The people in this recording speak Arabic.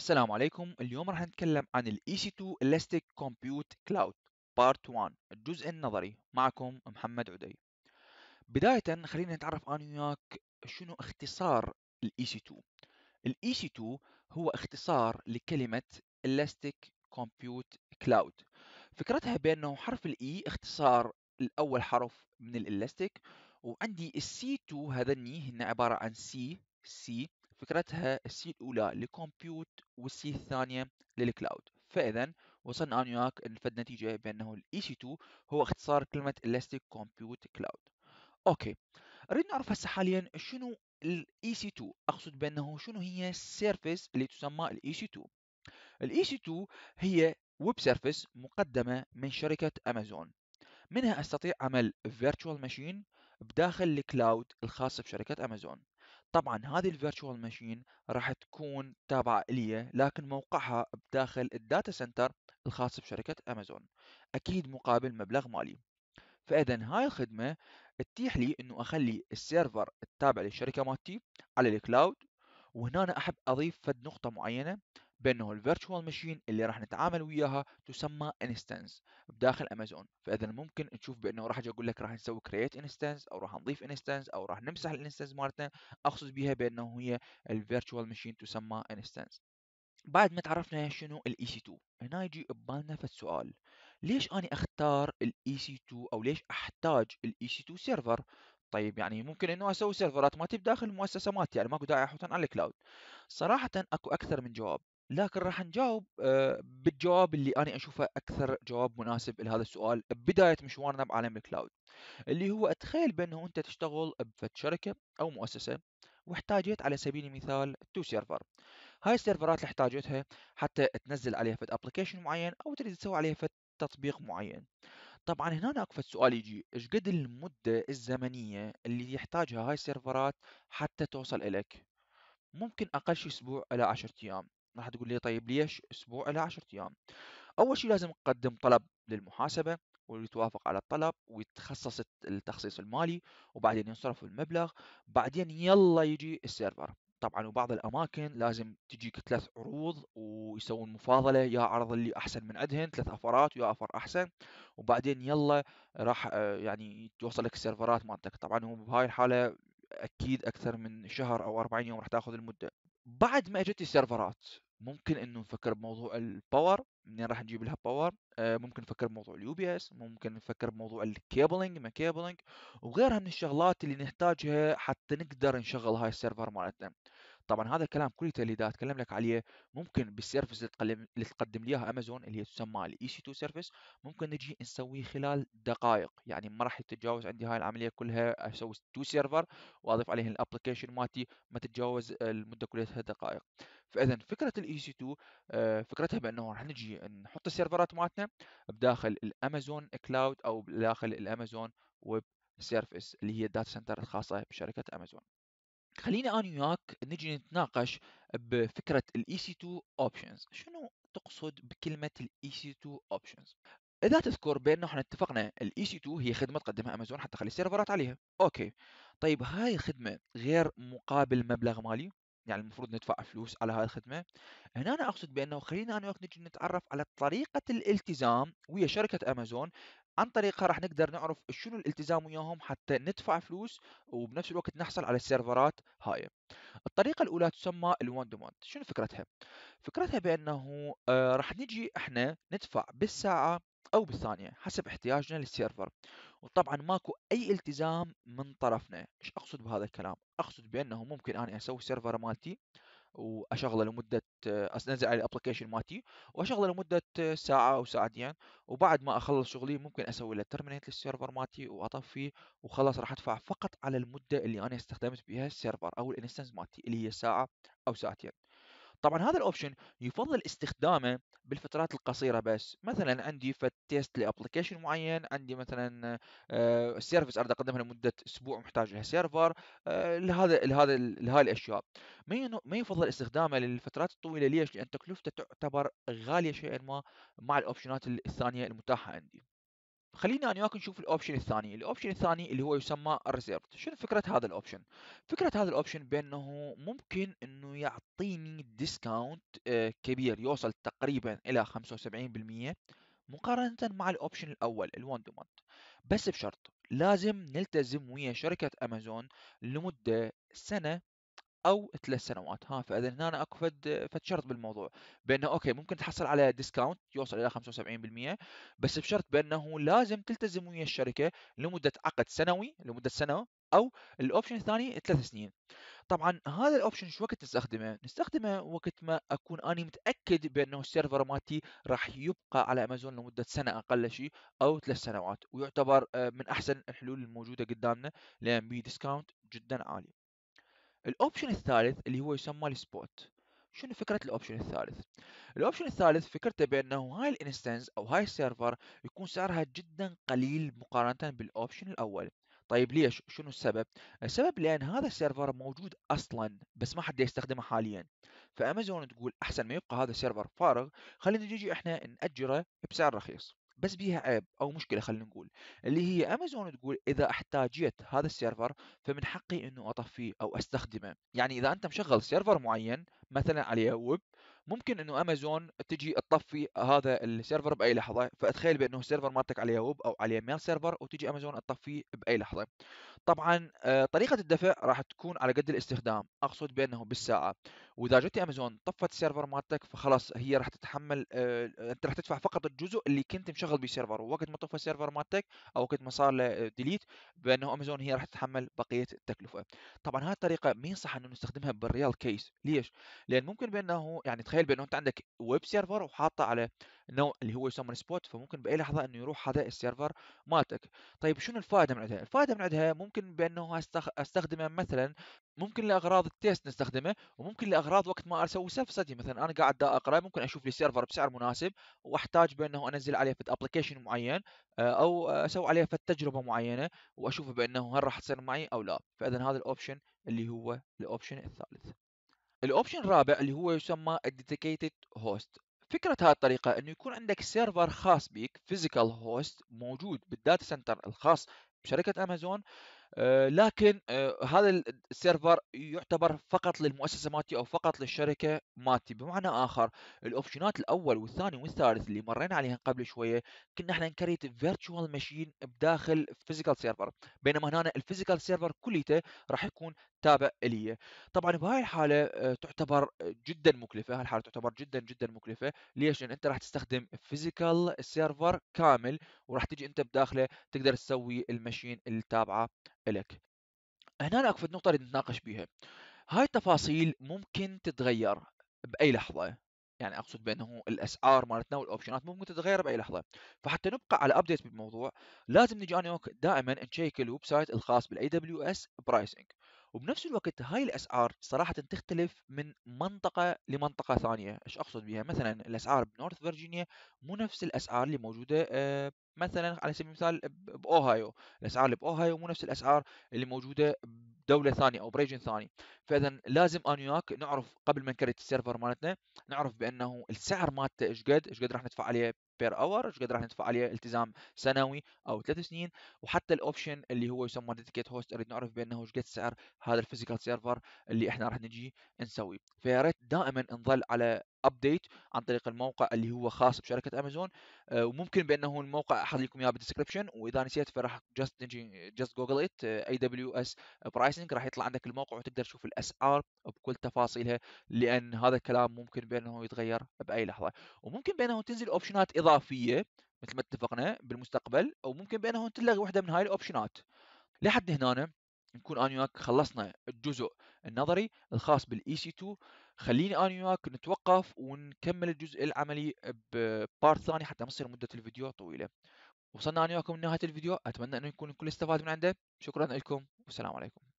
السلام عليكم اليوم راح نتكلم عن الـ EC2 Elastic Compute Cloud Part 1 الجزء النظري معكم محمد عدي بداية خلينا نتعرف أنا وياك شنو اختصار الـ EC2 الـ EC2 هو اختصار لكلمة Elastic Compute Cloud فكرتها بأنه حرف ال E اختصار الأول حرف من الـ Elastic وعندي ال C2 هذني هن عبارة عن C C فكرتها السي الأولى لكمبيوت والسي الثانية للكلاود فإذا وصلنا أنا وياك النتيجة بأنه الاي EC2 هو اختصار كلمة Elastic Compute Cloud اوكي اريد نعرف هسه حاليا شنو الاي سي 2 اقصد بانه شنو هي السيرفيس اللي تسمى الاي سي 2 الاي سي 2 هي ويب سيرفيس مقدمه من شركه امازون منها استطيع عمل فيرتشوال ماشين بداخل الكلاود الخاص بشركه امازون طبعا هذه الفيرتشوال ماشين راح تكون تابعة لي لكن موقعها بداخل الداتا سنتر الخاص بشركة أمازون أكيد مقابل مبلغ مالي فإذا هاي الخدمة تتيح لي إنه أخلي السيرفر التابع للشركة مالتي على الكلاود وهنا أنا أحب أضيف فد نقطة معينة بأنه الفيرتشوال ماشين اللي راح نتعامل وياها تسمى انستنس بداخل امازون فاذا ممكن نشوف بانه راح اجي اقول لك راح نسوي كرييت انستنس او راح نضيف انستنس او راح نمسح الانستنس مالتنا اقصد بها بانه هي الفيرتشوال ماشين تسمى انستنس بعد ما تعرفنا شنو الاي سي 2 هنا يجي ببالنا فالسؤال ليش اني اختار الاي سي 2 او ليش احتاج الاي سي 2 سيرفر طيب يعني ممكن انه اسوي سيرفرات تب داخل المؤسسه مالتي يعني ماكو داعي احطهم على الكلاود صراحه اكو اكثر من جواب لكن راح نجاوب آه، بالجواب اللي انا اشوفه اكثر جواب مناسب لهذا السؤال بدايه مشوارنا بعالم الكلاود اللي هو اتخيل بانه انت تشتغل بفت شركه او مؤسسه واحتاجت على سبيل المثال تو سيرفر هاي السيرفرات اللي احتاجتها حتى تنزل عليها فت ابلكيشن معين او تريد تسوي عليها فت تطبيق معين طبعا هنا اكو سؤال يجي ايش قد المده الزمنيه اللي يحتاجها هاي السيرفرات حتى توصل الك ممكن اقل شي اسبوع الى 10 ايام راح تقول لي طيب ليش اسبوع الى 10 ايام اول شيء لازم تقدم طلب للمحاسبه ويتوافق على الطلب ويتخصص التخصيص المالي وبعدين ينصرف المبلغ بعدين يلا يجي السيرفر طبعا وبعض الاماكن لازم تجيك ثلاث عروض ويسوون مفاضله يا عرض اللي احسن من عندهن ثلاث افرات ويا افر احسن وبعدين يلا راح آه، يعني توصل لك السيرفرات مالتك طبعا هو بهاي الحاله اكيد اكثر من شهر او 40 يوم راح تاخذ المده بعد ما اجت السيرفرات ممكن انه نفكر بموضوع الباور منين راح نجيب لها باور آه، ممكن نفكر بموضوع اليو بي اس ممكن نفكر بموضوع الكيبلينج ما كيبلينج وغيرها من الشغلات اللي نحتاجها حتى نقدر نشغل هاي السيرفر مالتنا طبعا هذا الكلام كل اللي دا اتكلم لك عليه ممكن بالسيرفيس اللي تقدم اللي لي اياها امازون اللي هي تسمى الاي سي 2 سيرفيس ممكن نجي نسويه خلال دقائق يعني ما راح تتجاوز عندي هاي العمليه كلها اسوي تو سيرفر واضيف عليه الابلكيشن مالتي ما تتجاوز المده كلها دقائق فاذا فكره الاي سي 2 فكرتها بانه راح نجي نحط السيرفرات مالتنا بداخل الامازون كلاود او داخل الامازون ويب سيرفيس اللي هي الداتا سنتر الخاصه بشركه امازون خلينا انا وياك نجي نتناقش بفكره الاي سي 2 اوبشنز شنو تقصد بكلمه الاي سي 2 اوبشنز اذا تذكر بان احنا اتفقنا الاي سي 2 هي خدمه تقدمها امازون حتى تخلي السيرفرات عليها اوكي طيب هاي الخدمه غير مقابل مبلغ مالي يعني المفروض ندفع فلوس على هاي الخدمه هنا انا اقصد بانه خلينا انا وياك نجي نتعرف على طريقه الالتزام ويا شركه امازون عن طريقها راح نقدر نعرف شنو الالتزام وياهم حتى ندفع فلوس وبنفس الوقت نحصل على السيرفرات هاي الطريقه الاولى تسمى الوان تو شنو فكرتها فكرتها بانه آه، راح نجي احنا ندفع بالساعه او بالثانيه حسب احتياجنا للسيرفر وطبعا ماكو اي التزام من طرفنا ايش اقصد بهذا الكلام اقصد بانه ممكن انا اسوي سيرفر مالتي واشغله لمده آه، انزل على الابلكيشن مالتي واشغله لمده آه، ساعه او ساعتين وبعد ما اخلص شغلي ممكن اسوي له ترمينيت للسيرفر مالتي واطفيه وخلص راح ادفع فقط على المده اللي انا استخدمت بها السيرفر او الانستنس مالتي اللي هي ساعه او ساعتين طبعا هذا الاوبشن يفضل استخدامه بالفترات القصيره بس مثلا عندي فت تيست لابلكيشن معين عندي مثلا سيرفيس آه، اريد اقدمها لمده اسبوع محتاج لها آه، سيرفر لهذا لهذا لهذه الاشياء ما يفضل استخدامه للفترات الطويله ليش؟ لان تكلفته تعتبر غاليه شيئا ما مع الاوبشنات الثانيه المتاحه عندي خلينا انا وياك نشوف الاوبشن الثاني، الاوبشن الثاني اللي هو يسمى الريزيرفد، شنو فكرة هذا الاوبشن؟ فكرة هذا الاوبشن بانه ممكن انه يعطيني ديسكاونت آه، كبير يوصل تقريبا الى 75% مقارنة مع الاوبشن الاول الون تو بس بشرط لازم نلتزم ويا شركة امازون لمدة سنة او ثلاث سنوات ها فاذا هنا اكو فد فد شرط بالموضوع بانه اوكي ممكن تحصل على ديسكاونت يوصل الى 75% بس بشرط بانه لازم تلتزم ويا الشركه لمده عقد سنوي لمده سنه او الاوبشن الثاني ثلاث سنين طبعا هذا الاوبشن شو وقت نستخدمه نستخدمه وقت ما اكون اني متاكد بانه السيرفر مالتي راح يبقى على امازون لمده سنه اقل شيء او ثلاث سنوات ويعتبر آه، من احسن الحلول الموجوده قدامنا لان بي ديسكاونت جدا عالي الاوبشن الثالث اللي هو يسمى السبوت شنو فكرة الاوبشن الثالث؟ الاوبشن الثالث فكرته بانه هاي الانستنس او هاي السيرفر يكون سعرها جدا قليل مقارنة بالاوبشن الاول طيب ليش؟ شنو السبب؟ السبب لان هذا السيرفر موجود اصلا بس ما حد يستخدمه حاليا فامازون تقول احسن ما يبقى هذا السيرفر فارغ خلينا نجي احنا ناجره بسعر رخيص بس بيها عيب او مشكله خلينا نقول اللي هي امازون تقول اذا احتاجيت هذا السيرفر فمن حقي انه اطفيه او استخدمه يعني اذا انت مشغل سيرفر معين مثلا عليه ويب ممكن انه امازون تجي تطفي هذا السيرفر باي لحظه فتخيل بانه السيرفر مالتك على ويب او على ميل سيرفر وتجي امازون تطفيه باي لحظه طبعا آه، طريقه الدفع راح تكون على قد الاستخدام اقصد بانه بالساعه واذا جت امازون طفت السيرفر مالتك فخلاص هي راح تتحمل آه، انت راح تدفع فقط الجزء اللي كنت مشغل بيه السيرفر ووقت ما طفى السيرفر مالتك او وقت ما صار له ديليت آه، بانه امازون هي راح تتحمل بقيه التكلفه طبعا هاي الطريقه ما ينصح انه نستخدمها بالريال كيس ليش لان ممكن بانه يعني تخيل تخيل بانه انت عندك ويب سيرفر وحاطه على نوع اللي هو يسمى سبوت فممكن باي لحظه انه يروح هذا السيرفر مالتك طيب شنو الفائده من عندها الفائده من عندها ممكن بانه استخدمه مثلا ممكن لاغراض التيست نستخدمه وممكن لاغراض وقت ما اسوي سيلف ستدي مثلا انا قاعد دا اقرا ممكن اشوف لي سيرفر بسعر مناسب واحتاج بانه انزل عليه في ابلكيشن معين آه، او اسوي عليه في تجربه معينه واشوف بانه هل راح تصير معي او لا فاذا هذا الاوبشن اللي هو الاوبشن الثالث الاوبشن الرابع اللي هو يسمى dedicated host فكرة هذه الطريقة انه يكون عندك سيرفر خاص بك physical host موجود بالداتا سنتر الخاص بشركة امازون آه، لكن آه، هذا السيرفر يعتبر فقط للمؤسسه مالتي او فقط للشركه مالتي بمعنى اخر الاوبشنات الاول والثاني والثالث اللي مرينا عليها قبل شويه كنا احنا نكريت فيرتشوال ماشين بداخل فيزيكال سيرفر بينما هنا الفيزيكال سيرفر كليته راح يكون تابع لي طبعا بهاي الحاله آه، تعتبر جدا مكلفه هاي الحاله تعتبر جدا جدا مكلفه ليش لان انت راح تستخدم فيزيكال سيرفر كامل وراح تجي انت بداخله تقدر تسوي المشين التابعه لك هنا اكو نقطه نتناقش بيها هاي التفاصيل ممكن تتغير باي لحظه يعني اقصد بانه الاسعار مالتنا والاوبشنات ممكن تتغير باي لحظه فحتى نبقى على ابديت بالموضوع لازم نجي انا دائما نشيك الويب سايت الخاص بالاي دبليو اس برايسنج وبنفس الوقت هاي الاسعار صراحه تختلف من منطقه لمنطقه ثانيه ايش اقصد بها مثلا الاسعار بنورث فيرجينيا مو نفس الاسعار اللي موجوده آه، مثلا على سبيل المثال باوهايو الاسعار اللي باوهايو مو نفس الاسعار اللي موجوده دوله ثانيه او بريجن ثاني فاذا لازم انا وياك نعرف قبل ما نكريت السيرفر مالتنا نعرف بانه السعر مالته ايش قد ايش قد راح ندفع عليه بير اور ايش قد راح ندفع عليه التزام سنوي او ثلاث سنين وحتى الاوبشن اللي هو يسمى ديديكيت هوست اريد نعرف بانه ايش قد سعر هذا الفيزيكال سيرفر اللي احنا راح نجي نسويه فيا ريت دائما نظل على ابديت عن طريق الموقع اللي هو خاص بشركه امازون آه، وممكن بانه الموقع احط لكم اياه بالدسكربشن واذا نسيت فراح جاست نجي جاست جوجل ات اي دبليو اس برايسنج راح يطلع عندك الموقع وتقدر تشوف الاسعار بكل تفاصيلها لان هذا الكلام ممكن بانه يتغير باي لحظه وممكن بانه تنزل اوبشنات اضافيه اضافيه مثل ما اتفقنا بالمستقبل او ممكن بانه تلغي وحده من هاي الاوبشنات لحد هنا نكون انا وياك خلصنا الجزء النظري الخاص بالاي سي 2 خليني انا وياك نتوقف ونكمل الجزء العملي ببارت ثاني حتى ما تصير مده الفيديو طويله وصلنا انا وياكم لنهايه الفيديو اتمنى انه يكون الكل استفاد من عنده شكرا لكم والسلام عليكم